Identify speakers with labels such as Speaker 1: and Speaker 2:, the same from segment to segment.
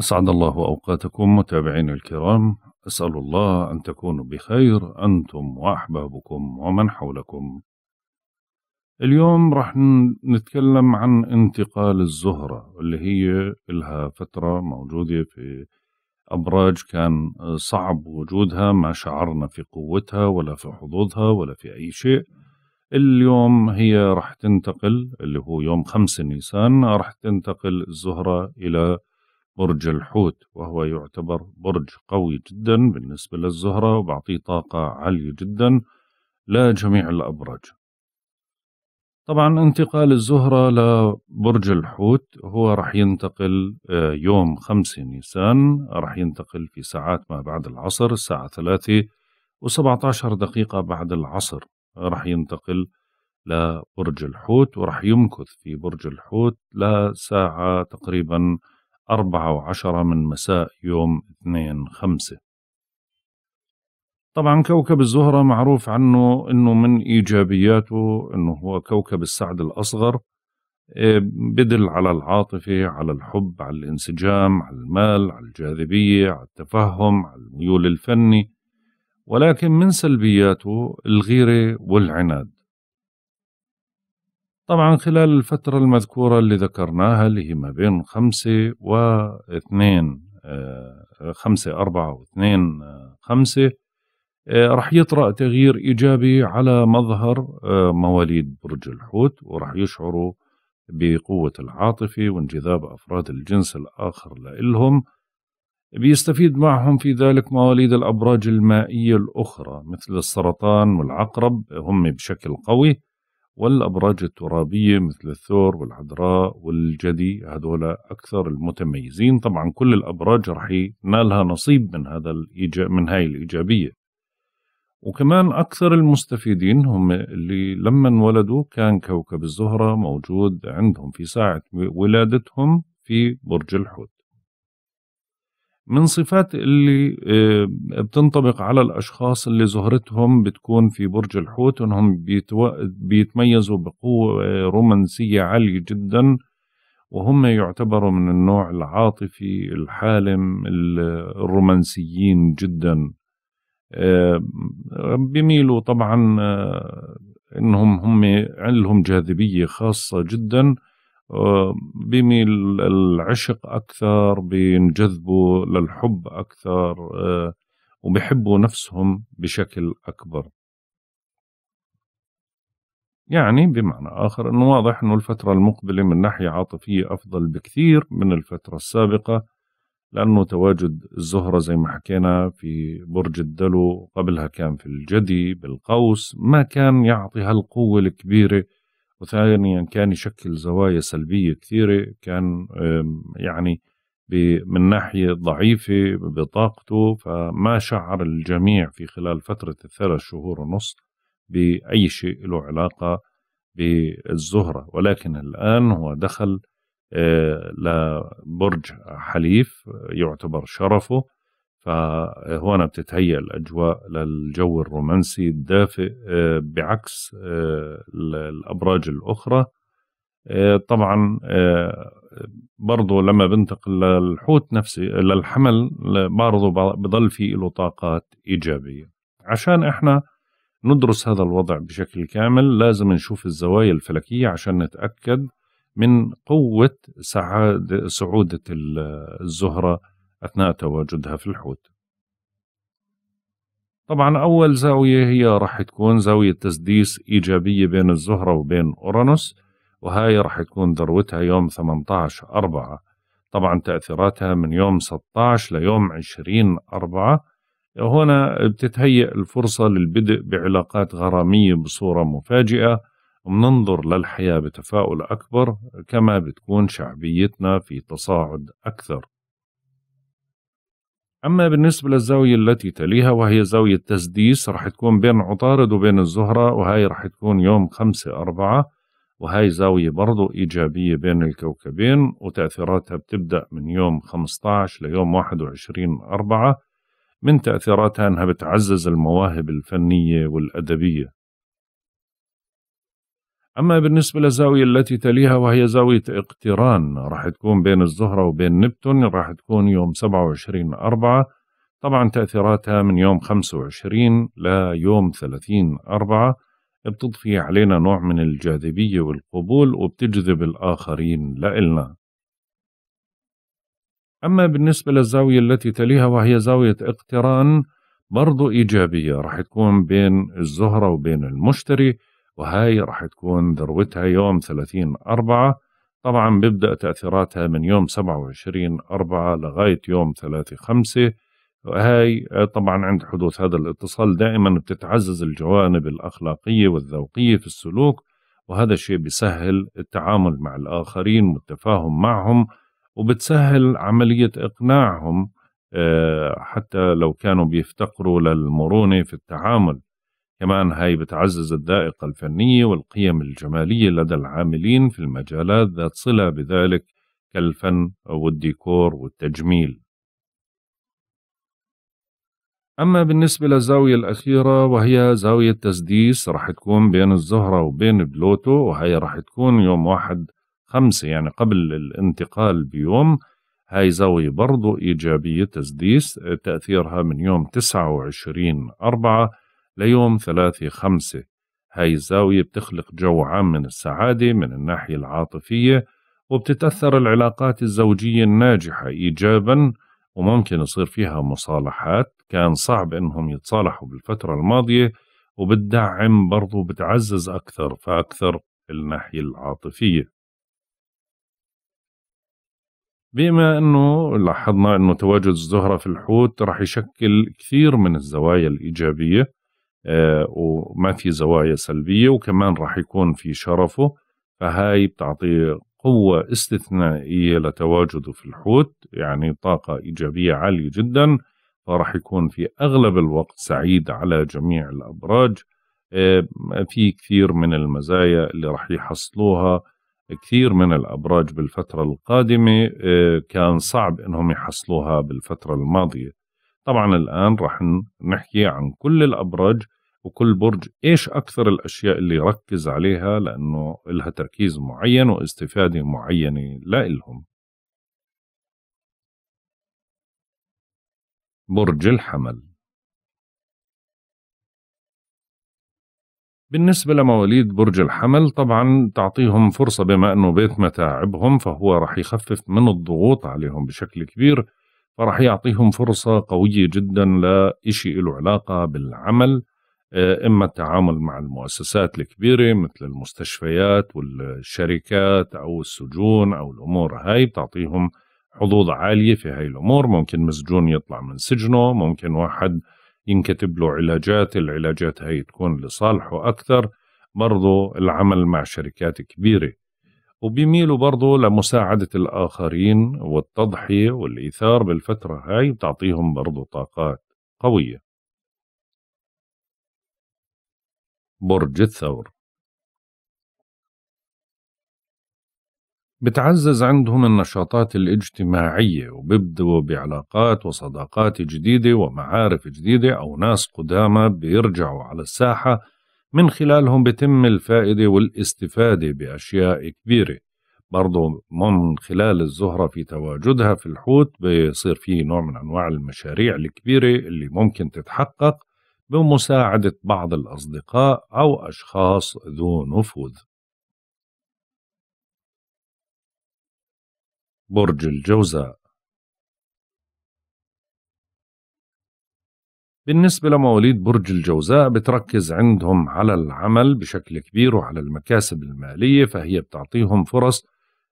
Speaker 1: أسعد الله أوقاتكم متابعينا الكرام أسأل الله أن تكونوا بخير أنتم وأحبابكم ومن حولكم اليوم راح نتكلم عن انتقال الزهرة اللي هي لها فترة موجودة في أبراج كان صعب وجودها ما شعرنا في قوتها ولا في حظوظها ولا في أي شيء اليوم هي راح تنتقل اللي هو يوم خمس نيسان راح تنتقل الزهرة إلى برج الحوت وهو يعتبر برج قوي جدا بالنسبة للزهرة وبعطيه طاقة عالية جدا لجميع الأبراج طبعا انتقال الزهرة لبرج الحوت هو رح ينتقل آه، يوم 5 نيسان رح ينتقل في ساعات ما بعد العصر الساعة 3 و17 دقيقة بعد العصر رح ينتقل لبرج الحوت ورح يمكث في برج الحوت لساعة تقريبا أربعة وعشرة من مساء يوم اثنين خمسة طبعا كوكب الزهرة معروف عنه أنه من إيجابياته أنه هو كوكب السعد الأصغر آه، بدل على العاطفة على الحب على الانسجام على المال على الجاذبية على التفهم على الميول الفني ولكن من سلبياته الغيرة والعناد طبعا خلال الفترة المذكورة اللي ذكرناها اللي هي ما بين خمسة واثنين آه، خمسة أربعة واثنين آه، خمسة آه، رح يطرأ تغيير إيجابي على مظهر مواليد برج الحوت ورح يشعروا بقوة العاطفة وانجذاب أفراد الجنس الآخر لإلهم بيستفيد معهم في ذلك مواليد الأبراج المائية الأخرى مثل السرطان والعقرب هم بشكل قوي والأبراج الترابية مثل الثور والعذراء والجدي هذول أكثر المتميزين طبعا كل الأبراج رح ينالها نصيب من هذا من هاي الإيجابية وكمان أكثر المستفيدين هم اللي لما انولدوا كان كوكب الزهرة موجود عندهم في ساعة ولادتهم في برج الحوت من صفات اللي آه، بتنطبق على الأشخاص اللي زهرتهم بتكون في برج الحوت أنهم بيتميزوا بقوة آه، رومانسية عالية جدا وهم يعتبروا من النوع العاطفي الحالم الرومانسيين جدا آه، بيميلوا طبعا انهم هم عندهم جاذبيه خاصه جدا بيميل العشق أكثر بينجذبوا للحب أكثر آه، وبيحبوا نفسهم بشكل أكبر يعني بمعنى آخر أنه واضح أنه الفترة المقبلة من ناحية عاطفية أفضل بكثير من الفترة السابقة لأنه تواجد الزهرة زي ما حكينا في برج الدلو قبلها كان في الجدي بالقوس ما كان يعطي هالقوة الكبيرة وثانيا كان يشكل زوايا سلبية كثيرة كان يعني من ناحية ضعيفة بطاقته فما شعر الجميع في خلال فترة الثلاث شهور ونص بأي شيء له علاقة بالزهرة ولكن الآن هو دخل آه، لبرج حليف يعتبر شرفه فهنا بتتهيأ الأجواء للجو الرومانسي الدافئ آه، بعكس آه، الأبراج الأخرى آه، طبعا برضه لما بنتقل للحوت نفسي للحمل برضه بضل في له طاقات إيجابية عشان إحنا ندرس هذا الوضع بشكل كامل لازم نشوف الزوايا الفلكية عشان نتأكد من قوة سعادة سعودة الزهرة أثناء تواجدها في الحوت طبعا أول زاوية هي راح تكون زاوية تسديس إيجابية بين الزهرة وبين أورانوس وهاي راح تكون ذروتها يوم 18 أربعة طبعا تأثيراتها من يوم 16 ليوم 20 أربعة هنا بتتهيأ الفرصة للبدء بعلاقات غرامية بصورة مفاجئة ومننظر للحياة بتفاؤل أكبر كما بتكون شعبيتنا في تصاعد أكثر أما بالنسبة للزاوية التي تليها وهي زاوية تسديس رح تكون بين عطارد وبين الزهرة وهي رح تكون يوم خمسة أربعة وهي زاوية برضو إيجابية بين الكوكبين وتأثيراتها بتبدأ من يوم 15 ليوم 21 أربعة من تأثيراتها أنها بتعزز المواهب الفنية والأدبية أما بالنسبة للزاوية التي تليها وهي زاوية اقتران راح تكون بين الزهرة وبين نبتون راح تكون يوم 27 أربعة طبعا تأثيراتها من يوم 25 ليوم 30 أربعة بتضفي علينا نوع من الجاذبية والقبول وبتجذب الآخرين لإلنا أما بالنسبة للزاوية التي تليها وهي زاوية اقتران برضو إيجابية راح تكون بين الزهرة وبين المشتري وهاي راح تكون ذروتها يوم 30 أربعة طبعا بيبدأ تأثيراتها من يوم 27 أربعة لغاية يوم 3 خمسة وهاي آه، طبعا عند حدوث هذا الاتصال دائما بتتعزز الجوانب الأخلاقية والذوقية في السلوك وهذا الشيء بيسهل التعامل مع الآخرين والتفاهم معهم وبتسهل عملية إقناعهم آه، حتى لو كانوا بيفتقروا للمرونة في التعامل كمان هاي بتعزز الذائقة الفنية والقيم الجمالية لدى العاملين في المجالات ذات صلة بذلك كالفن والديكور والتجميل أما بالنسبة للزاوية الأخيرة وهي زاوية تسديس رح تكون بين الزهرة وبين بلوتو وهي رح تكون يوم واحد خمسة يعني قبل الانتقال بيوم هاي زاوية برضو إيجابية تسديس تأثيرها من يوم 29 أربعة ليوم ثلاثة خمسة هاي الزاوية بتخلق جو عام من السعادة من الناحية العاطفية وبتتأثر العلاقات الزوجية الناجحة إيجابا وممكن يصير فيها مصالحات كان صعب إنهم يتصالحوا بالفترة الماضية وبتدعم برضو بتعزز أكثر فأكثر الناحية العاطفية بما انه لاحظنا انه تواجد الزهره في الحوت راح يشكل كثير من الزوايا الايجابيه آه، وما في زوايا سلبية وكمان راح يكون في شرفه فهاي بتعطي قوة استثنائية لتواجده في الحوت يعني طاقة إيجابية عالية جدا فراح يكون في أغلب الوقت سعيد على جميع الأبراج آه، في كثير من المزايا اللي راح يحصلوها كثير من الأبراج بالفترة القادمة آه، كان صعب أنهم يحصلوها بالفترة الماضية طبعا الآن راح نحكي عن كل الأبراج وكل برج إيش أكثر الأشياء اللي ركز عليها لأنه لها
Speaker 2: تركيز معين واستفادة معينة لإلهم برج الحمل بالنسبة لمواليد برج الحمل طبعا
Speaker 1: تعطيهم فرصة بما أنه بيت متاعبهم فهو رح يخفف من الضغوط عليهم بشكل كبير فراح يعطيهم فرصة قوية جدا لإشي له علاقة بالعمل آه، إما التعامل مع المؤسسات الكبيرة مثل المستشفيات والشركات أو السجون أو الأمور هاي بتعطيهم حظوظ عالية في هاي الأمور ممكن مسجون يطلع من سجنه ممكن واحد ينكتب له علاجات العلاجات هاي تكون لصالحه أكثر برضو العمل مع شركات كبيرة وبيميلوا برضه لمساعدة الآخرين والتضحية
Speaker 2: والإيثار بالفترة هاي بتعطيهم برضه طاقات قوية برج الثور بتعزز عندهم النشاطات الاجتماعية
Speaker 1: وبيبدوا بعلاقات وصداقات جديدة ومعارف جديدة أو ناس قدامى بيرجعوا على الساحة من خلالهم بتم الفائدة والاستفادة بأشياء كبيرة برضه من خلال الزهرة في تواجدها في الحوت بيصير في نوع من أنواع المشاريع الكبيرة اللي ممكن تتحقق
Speaker 2: بمساعدة بعض الأصدقاء أو أشخاص ذو نفوذ برج الجوزاء بالنسبة لمواليد
Speaker 1: برج الجوزاء بتركز عندهم على العمل بشكل كبير وعلى المكاسب المالية فهي بتعطيهم فرص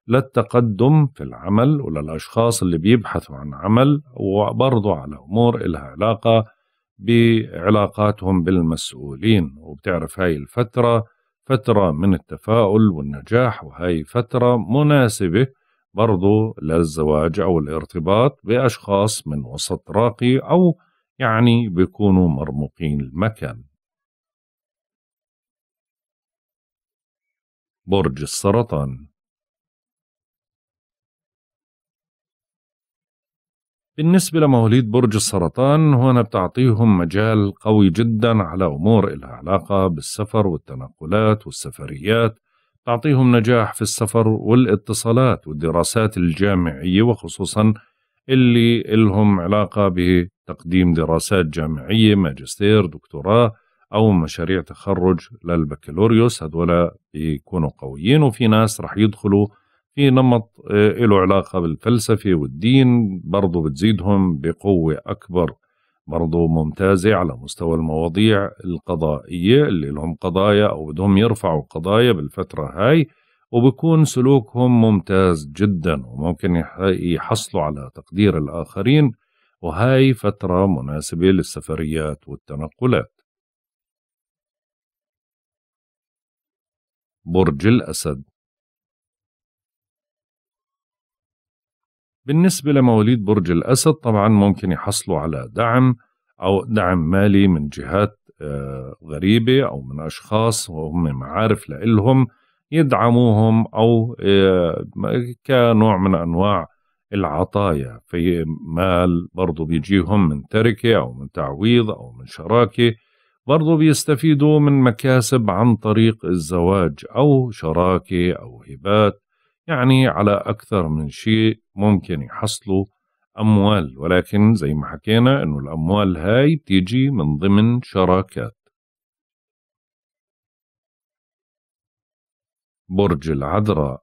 Speaker 1: للتقدم في العمل وللأشخاص اللي بيبحثوا عن عمل وبرضو على أمور إلها علاقة بعلاقاتهم بالمسؤولين وبتعرف هاي الفترة فترة من التفاؤل والنجاح وهاي فترة مناسبة برضو للزواج أو الارتباط بأشخاص من وسط راقي أو يعني بيكونوا مرموقين
Speaker 2: المكان برج السرطان
Speaker 1: بالنسبة لمواليد برج السرطان هنا بتعطيهم مجال قوي جدا على أمور إلها علاقة بالسفر والتنقلات والسفريات تعطيهم نجاح في السفر والاتصالات والدراسات الجامعية وخصوصا اللي لهم علاقة بتقديم دراسات جامعية ماجستير دكتوراه أو مشاريع تخرج للبكالوريوس هذولا بيكونوا قويين وفي ناس رح يدخلوا في نمط آه، له علاقة بالفلسفة والدين برضو بتزيدهم بقوة أكبر برضو ممتازة على مستوى المواضيع القضائية اللي لهم قضايا أو بدهم يرفعوا قضايا بالفترة هاي وبكون سلوكهم ممتاز جدا وممكن يحصلوا على تقدير الآخرين وهاي فترة مناسبة للسفريات والتنقلات
Speaker 2: برج الأسد بالنسبة لمواليد
Speaker 1: برج الأسد طبعا ممكن يحصلوا على دعم أو دعم مالي من جهات آه، غريبة أو من أشخاص وهم معارف لإلهم يدعموهم او آه، كنوع من انواع العطايا في مال برضو بيجيهم من تركه او من تعويض او من شراكه برضو بيستفيدوا من مكاسب عن طريق الزواج او شراكه او هبات يعني على اكثر من شيء ممكن يحصلوا اموال ولكن زي ما حكينا انه الاموال هاي بتيجي من ضمن
Speaker 2: شراكات برج العذراء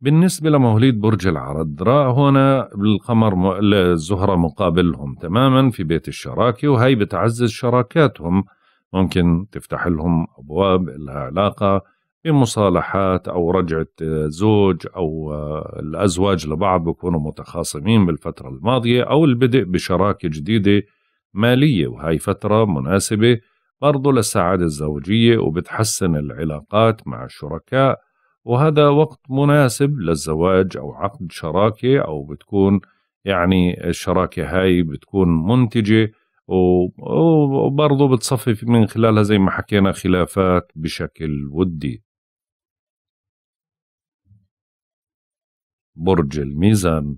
Speaker 1: بالنسبة لمواليد برج العذراء هنا القمر الزهرة مقابلهم تماما في بيت الشراكة وهي بتعزز شراكاتهم ممكن تفتح لهم أبواب لها علاقة بمصالحات أو رجعة زوج أو آه، الأزواج لبعض بيكونوا متخاصمين بالفترة الماضية أو البدء بشراكة جديدة مالية وهي فترة مناسبة برضو للسعادة الزوجية وبتحسن العلاقات مع الشركاء وهذا وقت مناسب للزواج أو عقد شراكة أو بتكون يعني الشراكة هاي بتكون منتجة وبرضه بتصفي من خلالها
Speaker 2: زي ما حكينا خلافات بشكل ودي برج الميزان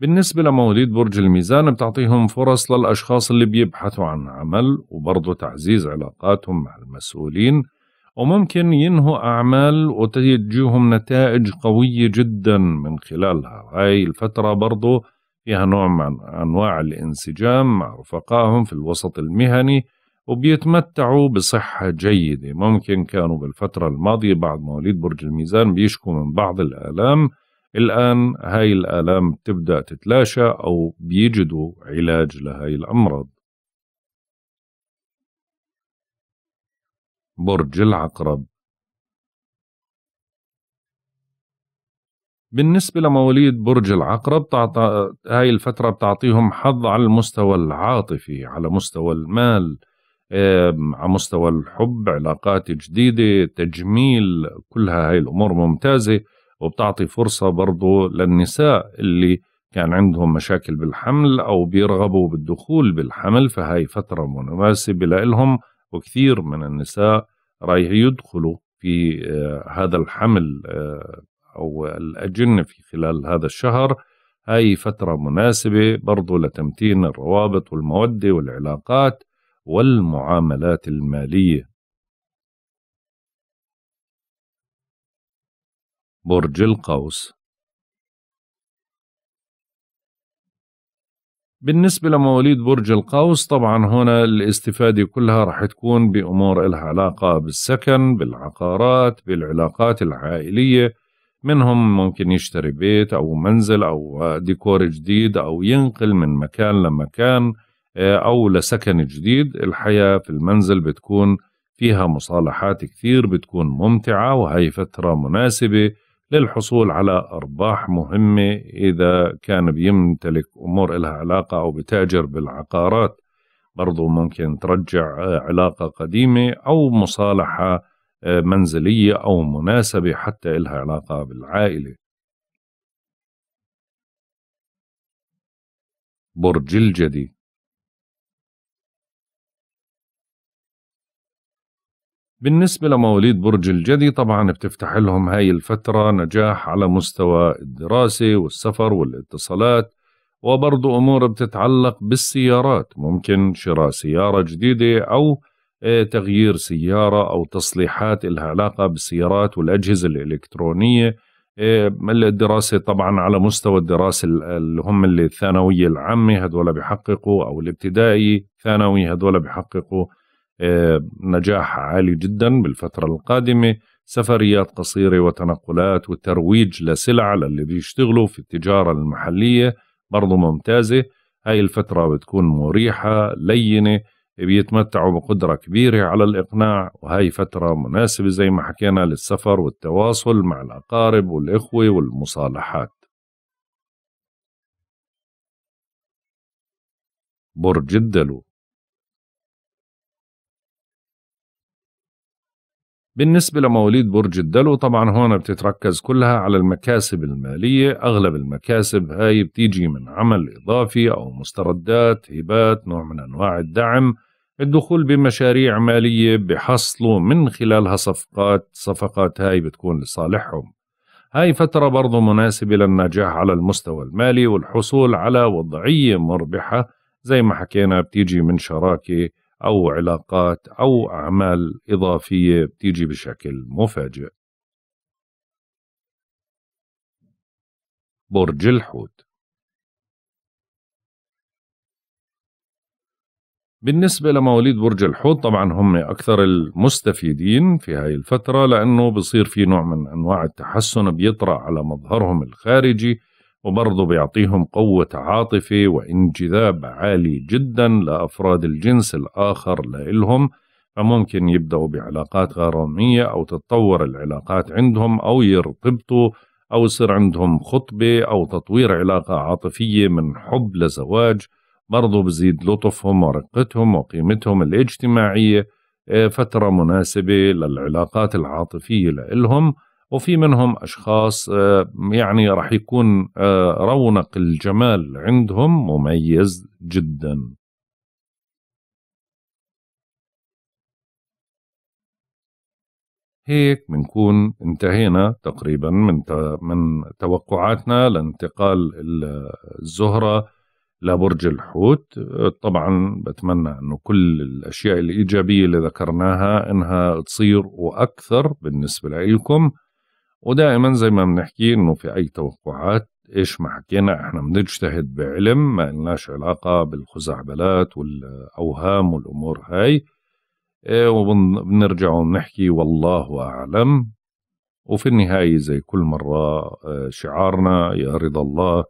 Speaker 2: بالنسبة لمواليد برج الميزان بتعطيهم
Speaker 1: فرص للأشخاص اللي بيبحثوا عن عمل وبرضه تعزيز علاقاتهم مع المسؤولين وممكن ينهوا أعمال وتجيهم نتائج قوية جدا من خلالها هاي الفترة برضه فيها نوع من أنواع الانسجام مع رفقائهم في الوسط المهني وبيتمتعوا بصحة جيدة ممكن كانوا بالفترة الماضية بعض مواليد برج الميزان بيشكوا من بعض الآلام الآن هاي الآلام بتبدأ تتلاشى أو بيجدوا علاج
Speaker 2: لهاي الأمراض برج العقرب
Speaker 1: بالنسبة لمواليد برج العقرب تعطى هاي الفترة بتعطيهم حظ على المستوى العاطفي على مستوى المال على مستوى الحب علاقات جديدة تجميل كلها هاي الأمور ممتازة وبتعطي فرصة برضو للنساء اللي كان عندهم مشاكل بالحمل أو بيرغبوا بالدخول بالحمل فهاي فترة مناسبة لهم وكثير من النساء رايح يدخلوا في آه، هذا الحمل آه، أو الأجن في خلال هذا الشهر هاي فترة مناسبة برضو لتمتين
Speaker 2: الروابط والمودة والعلاقات والمعاملات المالية برج القوس بالنسبة
Speaker 1: لمواليد برج القوس طبعا هنا الاستفادة كلها رح تكون بأمور إلها علاقة بالسكن بالعقارات بالعلاقات العائلية منهم ممكن يشتري بيت أو منزل أو ديكور جديد أو ينقل من مكان لمكان آه، أو لسكن جديد الحياة في المنزل بتكون فيها مصالحات كثير بتكون ممتعة وهي فترة مناسبة للحصول على أرباح مهمة إذا كان بيمتلك أمور إلها علاقة أو بتاجر بالعقارات برضو ممكن ترجع آه، علاقة قديمة أو مصالحة آه، منزلية أو مناسبة حتى إلها علاقة بالعائلة
Speaker 2: برج الجدي
Speaker 1: بالنسبة لمواليد برج الجدي طبعا بتفتح لهم هاي الفترة نجاح على مستوى الدراسة والسفر والاتصالات وبرضو أمور بتتعلق بالسيارات ممكن شراء سيارة جديدة أو آه، تغيير سيارة أو تصليحات لها علاقة بالسيارات والأجهزة الإلكترونية آه، الدراسة طبعا على مستوى الدراسة اللي هم الثانوية العامة هدول بيحققوا أو الابتدائي ثانوي هدول بيحققوا آه، نجاح عالي جدا بالفترة القادمة سفريات قصيرة وتنقلات وترويج لسلع للي يشتغلوا في التجارة المحلية برضو ممتازة هاي الفترة بتكون مريحة لينة بيتمتعوا بقدرة كبيرة على الإقناع وهي فترة مناسبة زي ما حكينا للسفر والتواصل مع الأقارب والإخوة
Speaker 2: والمصالحات برج الدلو
Speaker 1: بالنسبة لمواليد برج الدلو طبعا هون بتتركز كلها على المكاسب المالية أغلب المكاسب هاي بتيجي من عمل إضافي أو مستردات هبات نوع من أنواع الدعم الدخول بمشاريع مالية بحصلوا من خلالها صفقات صفقات هاي بتكون لصالحهم هاي فترة برضو مناسبة للنجاح على المستوى المالي والحصول على وضعية مربحة زي ما حكينا بتيجي من شراكة أو علاقات أو أعمال
Speaker 2: إضافية بتيجي بشكل مفاجئ برج الحوت
Speaker 1: بالنسبة لمواليد برج الحوت طبعا هم أكثر المستفيدين في هاي الفترة لأنه بصير في نوع من أنواع التحسن بيطرأ على مظهرهم الخارجي وبرضه بيعطيهم قوة عاطفة وانجذاب عالي جدا لأفراد الجنس الآخر لإلهم فممكن يبدأوا بعلاقات غرامية أو تتطور العلاقات عندهم أو يرتبطوا أو يصير عندهم خطبة أو تطوير علاقة عاطفية من حب لزواج برضو بزيد لطفهم ورقتهم وقيمتهم الاجتماعية آه، فترة مناسبة للعلاقات العاطفية لإلهم وفي منهم أشخاص آه،
Speaker 2: يعني راح يكون آه، رونق الجمال عندهم مميز جدا هيك بنكون انتهينا تقريبا من من
Speaker 1: توقعاتنا لانتقال الزهره لبرج الحوت طبعا بتمنى انه كل الاشياء الايجابيه اللي ذكرناها انها تصير واكثر بالنسبه لكم ودائما زي ما بنحكي انه في اي توقعات ايش ما حكينا احنا بنجتهد بعلم ما لناش علاقه بالخزعبلات والاوهام والامور هاي إيه وبنرجع وبنحكي والله اعلم وفي النهايه زي كل مره إيه، شعارنا يا رضا الله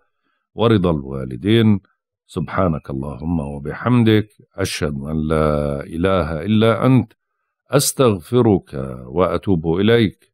Speaker 1: ورضا الوالدين سبحانك اللهم وبحمدك اشهد ان لا اله الا انت استغفرك واتوب اليك